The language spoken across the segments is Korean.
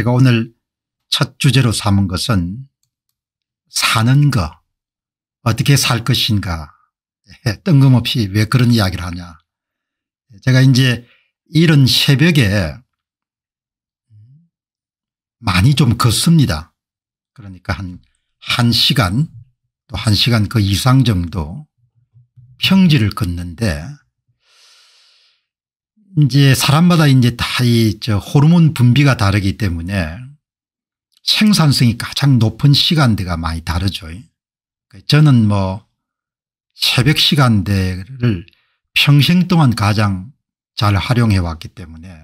제가 오늘 첫 주제로 삼은 것은 사는 것 어떻게 살 것인가 예, 뜬금없이 왜 그런 이야기를 하냐 제가 이제 이런 새벽에 많이 좀 걷습니다. 그러니까 한 1시간 또 1시간 그 이상 정도 평지를 걷는데 이제 사람마다 이제 다 이 저 호르몬 분비가 다르기 때문에 생산성이 가장 높은 시간대가 많이 다르죠. 저는 뭐 새벽 시간대를 평생 동안 가장 잘 활용해 왔기 때문에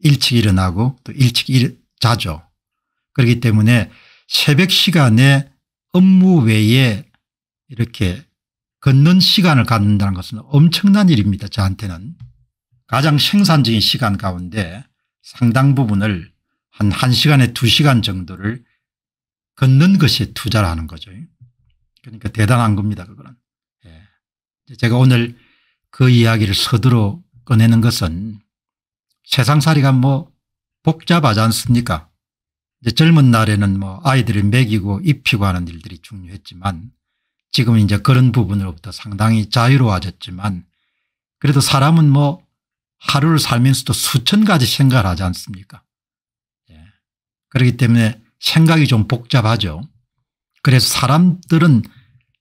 일찍 일어나고 또 일찍 일, 자죠. 그렇기 때문에 새벽 시간에 업무 외에 이렇게 걷는 시간을 갖는다는 것은 엄청난 일입니다. 저한테는. 가장 생산적인 시간 가운데 상당 부분을 한 1시간에 2시간 정도를 걷는 것이 투자를 하는 거죠. 그러니까 대단한 겁니다. 그거는. 예. 제가 오늘 그 이야기를 서두로 꺼내는 것은 세상살이가 뭐 복잡하지 않습니까 이제 젊은 날에는 뭐 아이들을 먹이고 입히고 하는 일들이 중요했지만 지금 이제 그런 부분으로부터 상당히 자유로워졌지만 그래도 사람은 뭐 하루를 살면서도 수천 가지 생각을 하지 않습니까 예. 그렇기 때문에 생각이 좀 복잡하죠. 그래서 사람들은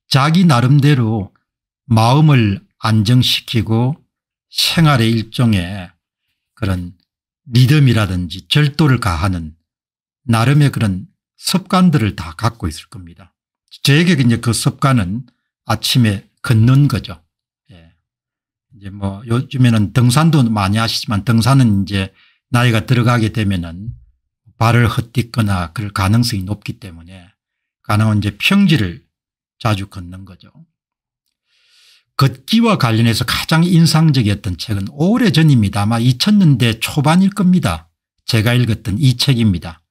자기 나름대로 마음을 안정시키고 생활의 일종의 그런 리듬이라든지 절도를 가하는 나름의 그런 습관들을 다 갖고 있을 겁니다. 저에게 이제 그 습관은 아침에 걷는 거죠. 이제 뭐 요즘에는 등산도 많이 하시지만 등산은 이제 나이가 들어가게 되면은 발을 헛딛거나 그럴 가능성이 높기 때문에 가능한 이제 평지를 자주 걷는 거죠. 걷기와 관련해서 가장 인상적이었던 책은 오래전입니다. 아마 2000년대 초반일 겁니다. 제가 읽었던 이 책입니다.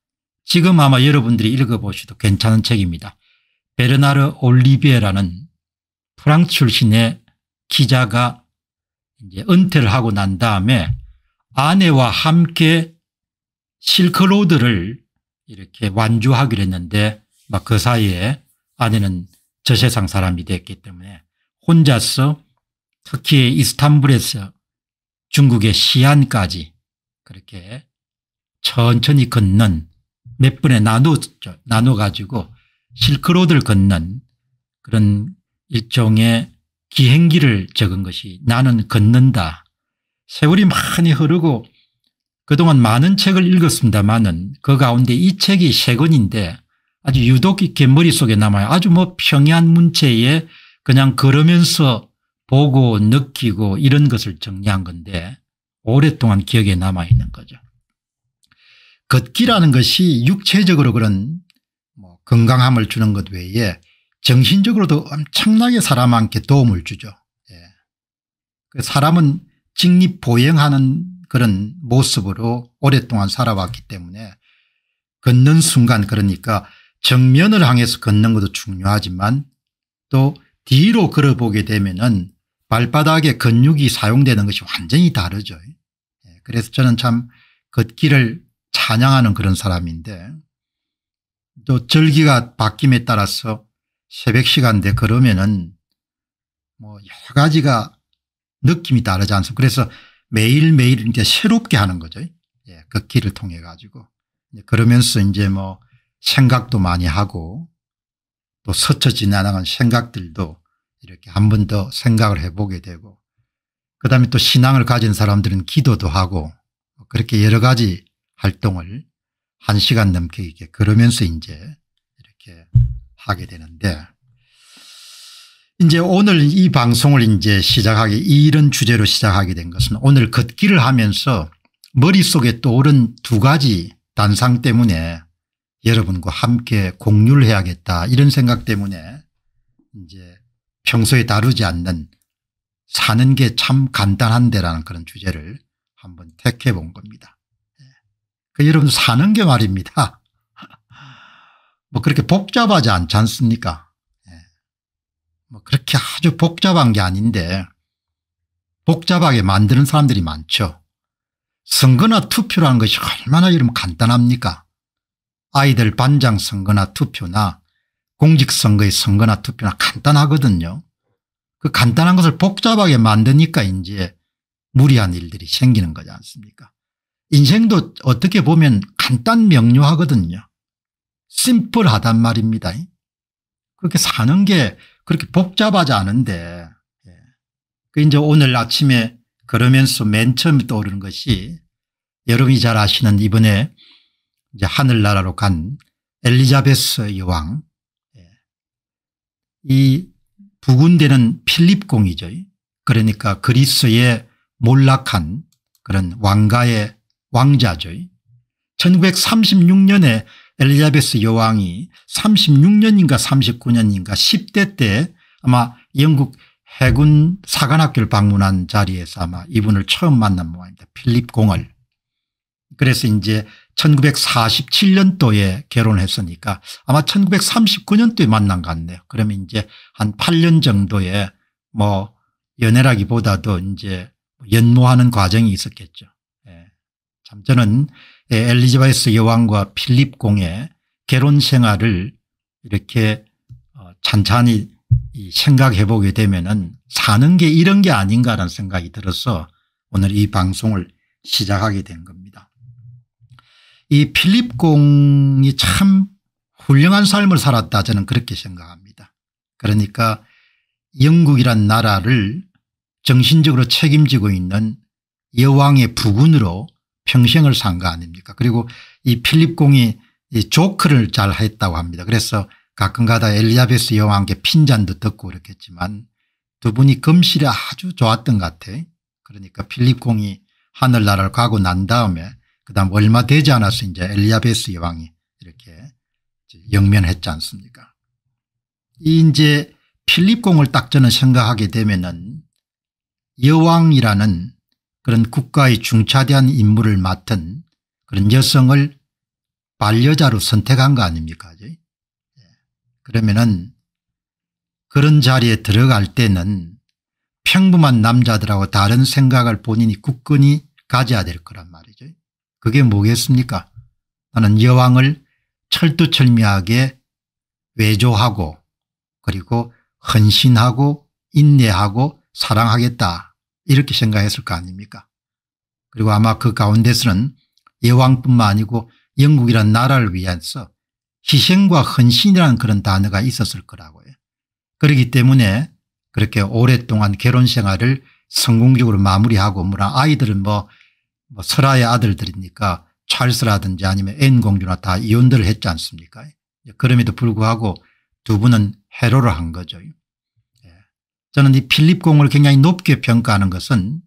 지금 아마 여러분들이 읽어보셔도 괜찮은 책입니다. 베르나르 올리비에라는 프랑스 출신의 기자가 이제 은퇴를 하고 난 다음에 아내와 함께 실크로드를 이렇게 완주하기로 했는데 막 그 사이에 아내는 저 세상 사람이 됐기 때문에 혼자서 터키의 이스탄불에서 중국의 시안까지 그렇게 천천히 걷는 몇번에 나눠가지고 실크로드를 걷는 그런 일종의 기행기를 적은 것이 나는 걷는다. 세월이 많이 흐르고 그동안 많은 책을 읽었습니다만은 그 가운데 이 책이 세 권인데 아주 유독 있게 머릿속에 남아요. 아주 뭐 평이한 문체에 그냥 걸으면서 보고 느끼고 이런 것을 정리한 건데 오랫동안 기억에 남아있는 거죠. 걷기라는 것이 육체적으로 그런 뭐 건강함을 주는 것 외에 정신적으로도 엄청나게 사람한테 도움을 주죠. 예. 그 사람은 직립보행하는 그런 모습으로 오랫동안 살아왔기 때문에 걷는 순간 그러니까 정면을 향해서 걷는 것도 중요하지만 또 뒤로 걸어보게 되면 은 발바닥에 근육이 사용되는 것이 완전히 다르죠. 예. 그래서 저는 참 걷기를 찬양하는 그런 사람인데 또 절기가 바뀜에 따라서 새벽 시간대 그러면은뭐 여러 가지가 느낌이 다르지 않습니까? 그래서 매일매일 이제 새롭게 하는 거죠. 예, 걷기를 그 통해 가지고. 그러면서 이제 뭐 생각도 많이 하고 또 스쳐 지나가는 생각들도 이렇게 한 번 더 생각을 해보게 되고 그다음에 또 신앙을 가진 사람들은 기도도 하고 뭐 그렇게 여러 가지 활동을 한 시간 넘게 이렇게 걸으면서 이제 이렇게 하게 되는데 이제 오늘 이 방송을 이제 시작하기 이런 주제로 시작하게 된 것은 오늘 걷기를 하면서 머릿속에 떠오른 두 가지 단상 때문에 여러분과 함께 공유를 해야겠다 이런 생각 때문에 이제 평소에 다루지 않는 사는 게 참 간단한데라는 그런 주제를 한번 택해 본 겁니다. 예. 그 여러분 사는 게 말입니다. 뭐 그렇게 복잡하지 않지 않습니까 예. 뭐 그렇게 아주 복잡한 게 아닌데 복잡하게 만드는 사람들이 많죠. 선거나 투표라는 것이 얼마나 이러면 간단합니까 아이들 반장 선거나 투표나 공직선거의 선거나 투표나 간단하거든요. 그 간단한 것을 복잡하게 만드니까 이제 무리한 일들이 생기는 거지 않습니까 인생도 어떻게 보면 간단 명료하거든요. 심플하단 말입니다. 그렇게 사는 게 그렇게 복잡하지 않은데 예. 그 이제 오늘 아침에 그러면서 맨처음 떠오르는 것이 여러분이 잘 아시는 이번에 이제 하늘나라로 간 엘리자베스 여왕 예. 이 부군대는 필립공이죠. 그러니까 그리스의 몰락한 그런 왕가의 왕자죠. 1936년에 엘리자베스 여왕이 36년인가 39년인가 10대 때 아마 영국 해군 사관학교를 방문한 자리에서 아마 이분을 처음 만난 모양입니다. 필립 공을. 그래서 이제 1947년도에 결혼했으니까 아마 1939년도에 만난 것 같네요. 그러면 이제 한 8년 정도에뭐 연애라기보다도 이제 연모하는 과정이 있었겠죠. 예. 참 저는 예, 엘리자베스 여왕과 필립 공의 결혼 생활을 이렇게 어, 찬찬히 생각해 보게 되면은 사는 게 이런 게 아닌가라는 생각이 들어서 오늘 이 방송을 시작하게 된 겁니다. 이 필립 공이 참 훌륭한 삶을 살았다 저는 그렇게 생각합니다. 그러니까 영국이란 나라를 정신적으로 책임지고 있는 여왕의 부군으로 평생을 산 거 아닙니까 그리고 이 필립공이 이 조크를 잘 했다고 합니다. 그래서 가끔가다 엘리자베스 여왕께 핀잔도 듣고 그렇겠지만 두 분이 금실이 아주 좋았던 것 같아. 그러니까 필립공이 하늘나라를 가고 난 다음에 그다음 얼마 되지 않아서 이제 엘리자베스 여왕이 이렇게 영면했지 않습니까 이 이제 필립공을 딱 저는 생각하게 되면은 여왕이라는 그런 국가의 중차대한 임무를 맡은 그런 여성을 반려자로 선택한 거 아닙니까 예. 그러면은 그런 자리에 들어갈 때는 평범한 남자들하고 다른 생각을 본인이 굳건히 가져야 될 거란 말이죠. 그게 뭐겠습니까 나는 여왕을 철두철미하게 외조하고 그리고 헌신하고 인내하고 사랑하겠다 이렇게 생각했을 거 아닙니까 그리고 아마 그 가운데서는 여왕뿐만 아니고 영국이란 나라를 위해서 희생과 헌신이라는 그런 단어가 있었을 거라고요. 그렇기 때문에 그렇게 오랫동안 결혼 생활을 성공적으로 마무리하고 물론 아이들은 뭐, 뭐 설아의 아들들이니까 찰스라든지 아니면 앤 공주나 다 이혼들을 했지 않습니까 그럼에도 불구하고 두 분은 해로를 한 거죠. 저는 이 필립공을 굉장히 높게 평가하는 것은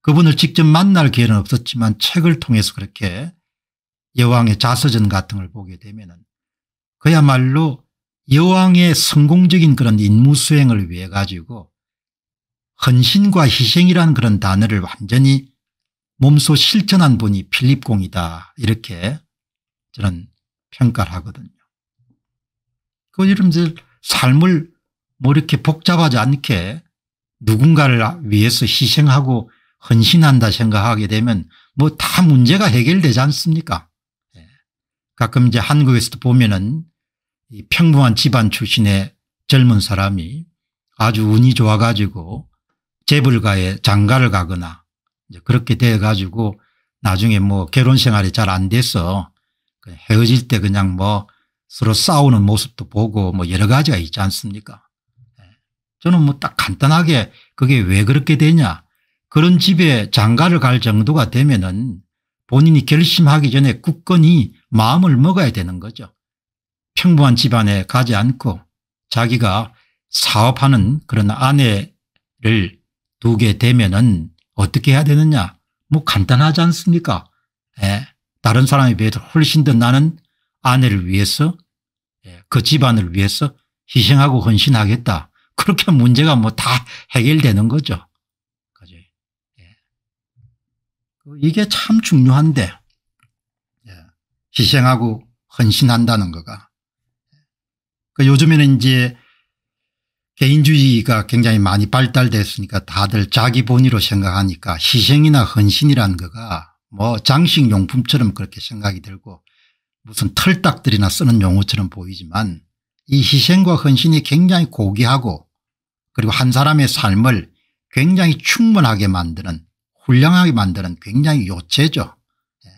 그분을 직접 만날 기회는 없었지만 책을 통해서 그렇게 여왕의 자서전 같은 걸 보게 되면 그야말로 여왕의 성공적인 그런 임무수행을 위해 가지고 헌신과 희생이라는 그런 단어를 완전히 몸소 실천한 분이 필립공이다 이렇게 저는 평가를 하거든요. 그 이름 삶을 뭐 이렇게 복잡하지 않게 누군가를 위해서 희생하고 헌신한다 생각하게 되면 뭐 다 문제가 해결되지 않습니까 예. 가끔 이제 한국에서도 보면은 이 평범한 집안 출신의 젊은 사람이 아주 운이 좋아가지고 재벌가에 장가를 가거나 이제 그렇게 돼가지고 나중에 뭐 결혼 생활이 잘 안 돼서 그 헤어질 때 그냥 뭐 서로 싸우는 모습도 보고 뭐 여러 가지가 있지 않습니까 저는 뭐 딱 간단하게 그게 왜 그렇게 되냐 그런 집에 장가를 갈 정도가 되면 은 본인이 결심하기 전에 굳건히 마음을 먹어야 되는 거죠. 평범한 집안에 가지 않고 자기가 사업하는 그런 아내를 두게 되면 은 어떻게 해야 되느냐 뭐 간단하지 않습니까 예. 다른 사람에 비해서 훨씬 더 나는 아내를 위해서 예, 그 집안을 위해서 희생하고 헌신하겠다 그렇게 문제가 뭐 다 해결되는 거죠. 그죠? 예. 그 이게 참 중요한데 예. 희생하고 헌신한다는 거가 그 요즘에는 이제 개인주의가 굉장히 많이 발달됐으니까 다들 자기 본의로 생각하니까 희생이나 헌신이라는 거가 뭐 장식 용품처럼 그렇게 생각이 들고 무슨 털딱들이나 쓰는 용어처럼 보이지만 이 희생과 헌신이 굉장히 고귀하고 그리고 한 사람의 삶을 굉장히 충분하게 만드는 훌륭하게 만드는 굉장히 요체죠. 예.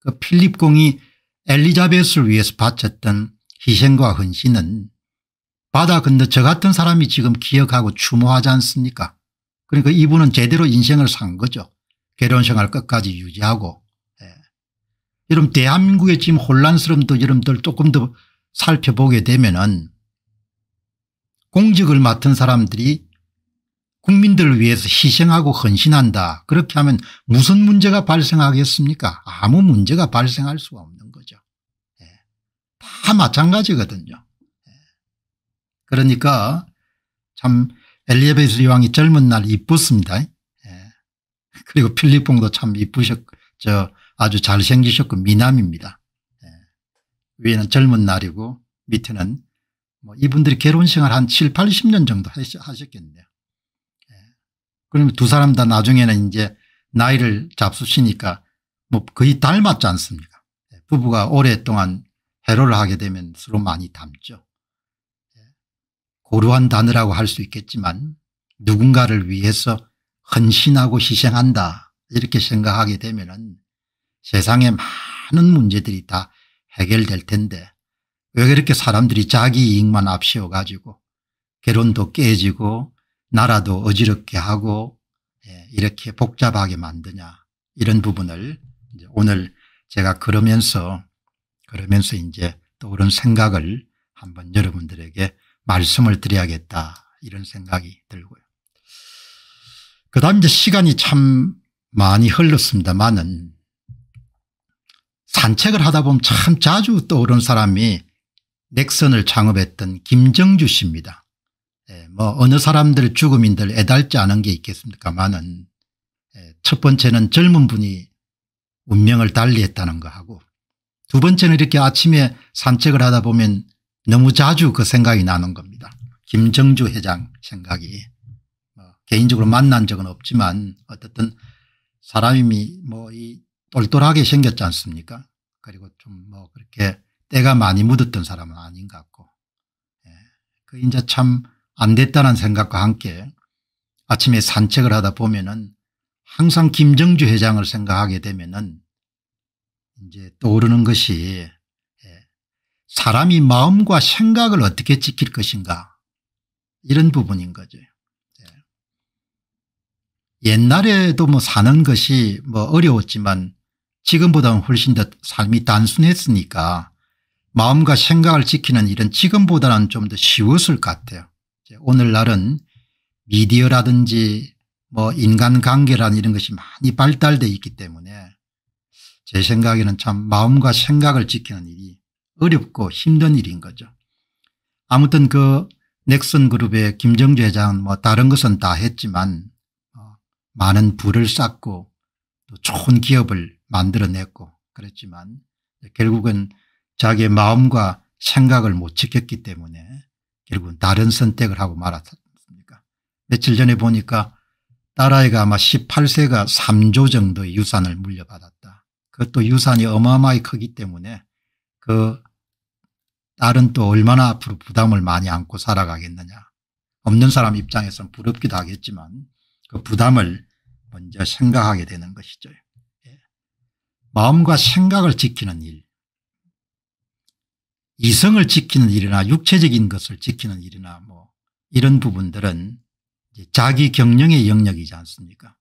그 필립 공이 엘리자베스를 위해서 바쳤던 희생과 헌신은 바다 근데 저 같은 사람이 지금 기억하고 추모하지 않습니까 그러니까 이분은 제대로 인생을 산 거죠. 결혼생활 끝까지 유지하고 예. 여러분 대한민국의 지금 혼란스러움도 여러분들 조금 더 살펴보게 되면 은 공직을 맡은 사람들이 국민들을 위해서 희생하고 헌신한다. 그렇게 하면 무슨 문제가 발생하겠습니까? 아무 문제가 발생할 수가 없는 거죠. 예. 다 마찬가지거든요. 예. 그러니까 참엘리베이스 리왕이 젊은 날 이뻤습니다. 예. 그리고 필리봉도참 이쁘셨, 저 아주 잘생기셨고 미남입니다. 예. 위에는 젊은 날이고 밑에는 뭐 이분들이 결혼생활 한 7, 80년 정도 하셨겠네요. 예. 그러면 두 사람 다 나중에는 이제 나이를 잡수시니까 뭐 거의 닮았지 않습니까? 예. 부부가 오랫동안 해로를 하게 되면 서로 많이 닮죠. 예. 고루한 단어라고 할 수 있겠지만 누군가를 위해서 헌신하고 희생한다 이렇게 생각하게 되면 세상의 많은 문제들이 다 해결될 텐데 왜 그렇게 사람들이 자기 이익만 앞세워 가지고 결혼도 깨지고 나라도 어지럽게 하고 예, 이렇게 복잡하게 만드냐 이런 부분을 오늘 제가 그러면서 그러면서 이제 또 그런 생각을 한번 여러분들에게 말씀을 드려야겠다 이런 생각이 들고요. 그 다음 이제 시간이 참 많이 흘렀습니다만은 산책을 하다 보면 참 자주 떠오른 사람이 넥슨을 창업했던 김정주 씨입니다. 예, 뭐 어느 사람들 죽음인들 애달지 않은 게 있겠습니까만은 예, 첫 번째는 젊은 분이 운명을 달리했다는 거하고 두 번째는 이렇게 아침에 산책을 하다 보면 너무 자주 그 생각이 나는 겁니다. 김정주 회장 생각이 뭐 개인적으로 만난 적은 없지만 어쨌든 사람이 뭐이 똘똘하게 생겼지 않습니까 그리고 좀 뭐 그렇게 때가 많이 묻었던 사람은 아닌 것 같고 예. 그 인자 참안 됐다는 생각과 함께 아침에 산책을 하다 보면은 항상 김정주 회장을 생각하게 되면은 이제 떠오르는 것이 예. 사람이 마음과 생각을 어떻게 지킬 것인가 이런 부분인 거죠. 예. 옛날에도 뭐 사는 것이 뭐 어려웠지만 지금보다는 훨씬 더 삶이 단순했으니까 마음과 생각을 지키는 일은 지금보다는 좀 더 쉬웠을 것 같아요. 오늘날은 미디어라든지 뭐 인간관계라는 이런 것이 많이 발달돼 있기 때문에 제 생각에는 참 마음과 생각을 지키는 일이 어렵고 힘든 일인 거죠. 아무튼 그 넥슨 그룹의 김정주 회장은 뭐 다른 것은 다 했지만 어, 많은 부를 쌓고 또 좋은 기업을 만들어냈고 그랬지만 결국은 자기의 마음과 생각을 못 지켰기 때문에 결국은 다른 선택을 하고 말았습니까 며칠 전에 보니까 딸아이가 아마 18세가 3조 정도의 유산을 물려받았다. 그것도 유산이 어마어마히 크기 때문에 그 딸은 또 얼마나 앞으로 부담을 많이 안고 살아가겠느냐. 없는 사람 입장에서는 부럽기도 하겠지만 그 부담을 먼저 생각하게 되는 것이죠. 예. 마음과 생각을 지키는 일. 이성을 지키는 일이나 육체적인 것을 지키는 일이나 뭐 이런 부분들은 자기 경영의 영역이지 않습니까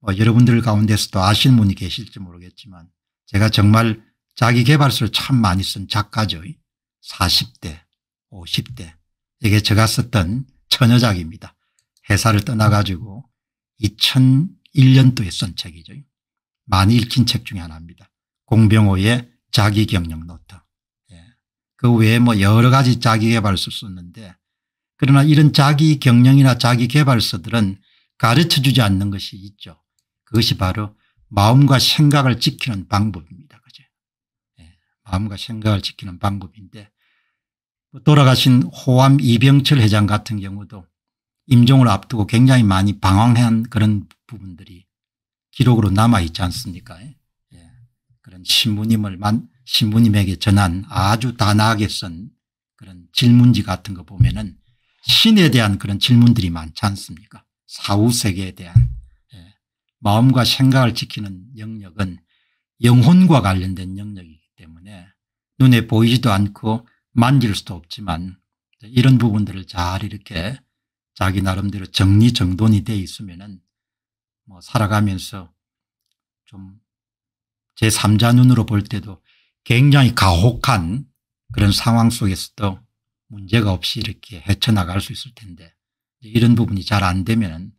뭐 여러분들 가운데서도 아시는 분이 계실지 모르겠지만 제가 정말 자기 개발서를 참 많이 쓴 작가죠. 40대 50대 이게 제가 썼던 처녀작입니다. 회사를 떠나가지고 2001년도에 쓴 책이죠. 많이 읽힌 책 중에 하나입니다. 공병호의 자기경영 노트. 그 외에 뭐 여러 가지 자기개발서 썼는데 그러나 이런 자기 경영이나 자기 개발서들은 가르쳐 주지 않는 것이 있죠. 그것이 바로 마음과 생각을 지키는 방법입니다. 그죠? 네. 마음과 생각을 지키는 방법인데 뭐 돌아가신 호암 이병철 회장 같은 경우도 임종을 앞두고 굉장히 많이 방황한 그런 부분들이 기록으로 남아있지 않습니까? 예. 예. 그런 신부님을 만, 신부님에게 전한 아주 단아하게 쓴 그런 질문지 같은 거 보면은 신에 대한 그런 질문들이 많지 않습니까? 사후세계에 대한 예. 마음과 생각을 지키는 영역은 영혼과 관련된 영역이기 때문에 눈에 보이지도 않고 만질 수도 없지만 이런 부분들을 잘 이렇게 자기 나름대로 정리정돈이 돼 있으면은 뭐 살아가면서 좀 제3자 눈으로 볼 때도 굉장히 가혹한 그런 상황 속에서도 문제가 없이 이렇게 헤쳐나갈 수 있을 텐데 이런 부분이 잘 안 되면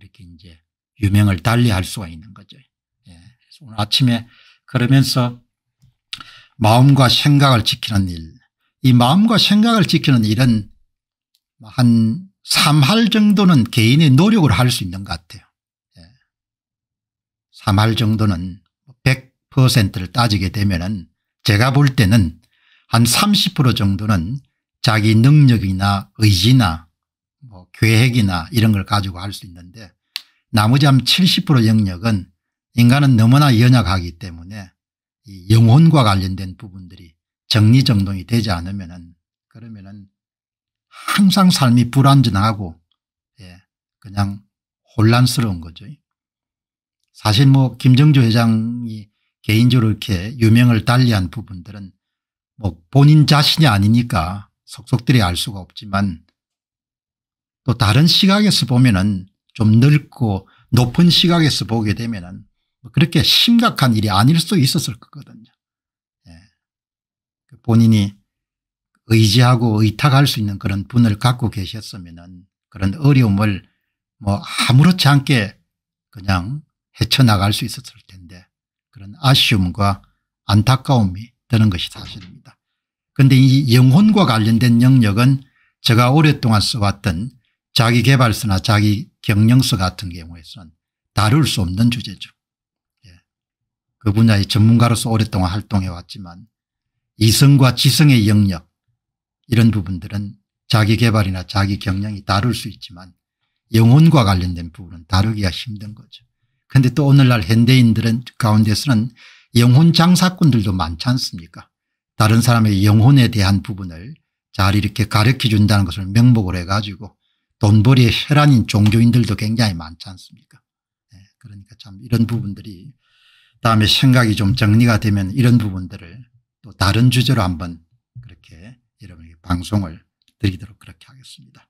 이렇게 이제 유명을 달리할 수가 있는 거죠. 예. 오늘 아침에 그러면서 마음과 생각을 지키는 일, 이 마음과 생각을 지키는 일은 뭐 한 3할 정도는 개인의 노력을 할 수 있는 것 같아요. 예. 3할 정도는 100%를 따지게 되면 은 제가 볼 때는 한 30% 정도는 자기 능력이나 의지나 뭐 계획이나 이런 걸 가지고 할 수 있는데 나머지 한 70% 영역은 인간은 너무나 연약하기 때문에 이 영혼과 관련된 부분들이 정리정돈이 되지 않으면은 그러면은 항상 삶이 불안전하고 예, 그냥 혼란스러운 거죠. 사실 뭐 김정주 회장이 개인적으로 이렇게 유명을 달리한 부분들은 뭐 본인 자신이 아니니까 속속들이 알 수가 없지만 또 다른 시각에서 보면은 좀 넓고 높은 시각에서 보게 되면은 뭐 그렇게 심각한 일이 아닐 수도 있었을 거거든요. 예. 그 본인이 의지하고 의탁할 수 있는 그런 분을 갖고 계셨으면은 그런 어려움을 뭐 아무렇지 않게 그냥 헤쳐나갈 수 있었을 텐데 그런 아쉬움과 안타까움이 드는 것이 사실입니다. 그런데 이 영혼과 관련된 영역은 제가 오랫동안 써왔던 자기개발서나 자기 경영서 같은 경우에선 다룰 수 없는 주제죠. 예. 그 분야의 전문가로서 오랫동안 활동해 왔지만 이성과 지성의 영역 이런 부분들은 자기 개발이나 자기 경영이 다룰 수 있지만 영혼과 관련된 부분은 다루기가 힘든 거죠. 그런데 또 오늘날 현대인들은 가운데서는 영혼 장사꾼들도 많지 않습니까 다른 사람의 영혼에 대한 부분을 잘 이렇게 가르쳐 준다는 것을 명목으로 해가지고 돈벌이의 혈안인 종교인들도 굉장히 많지 않습니까 네, 그러니까 참 이런 부분들이 다음에 생각이 좀 정리가 되면 이런 부분들을 또 다른 주제로 한번 그렇게 여러분에게 방송을 드리도록 그렇게 하겠습니다.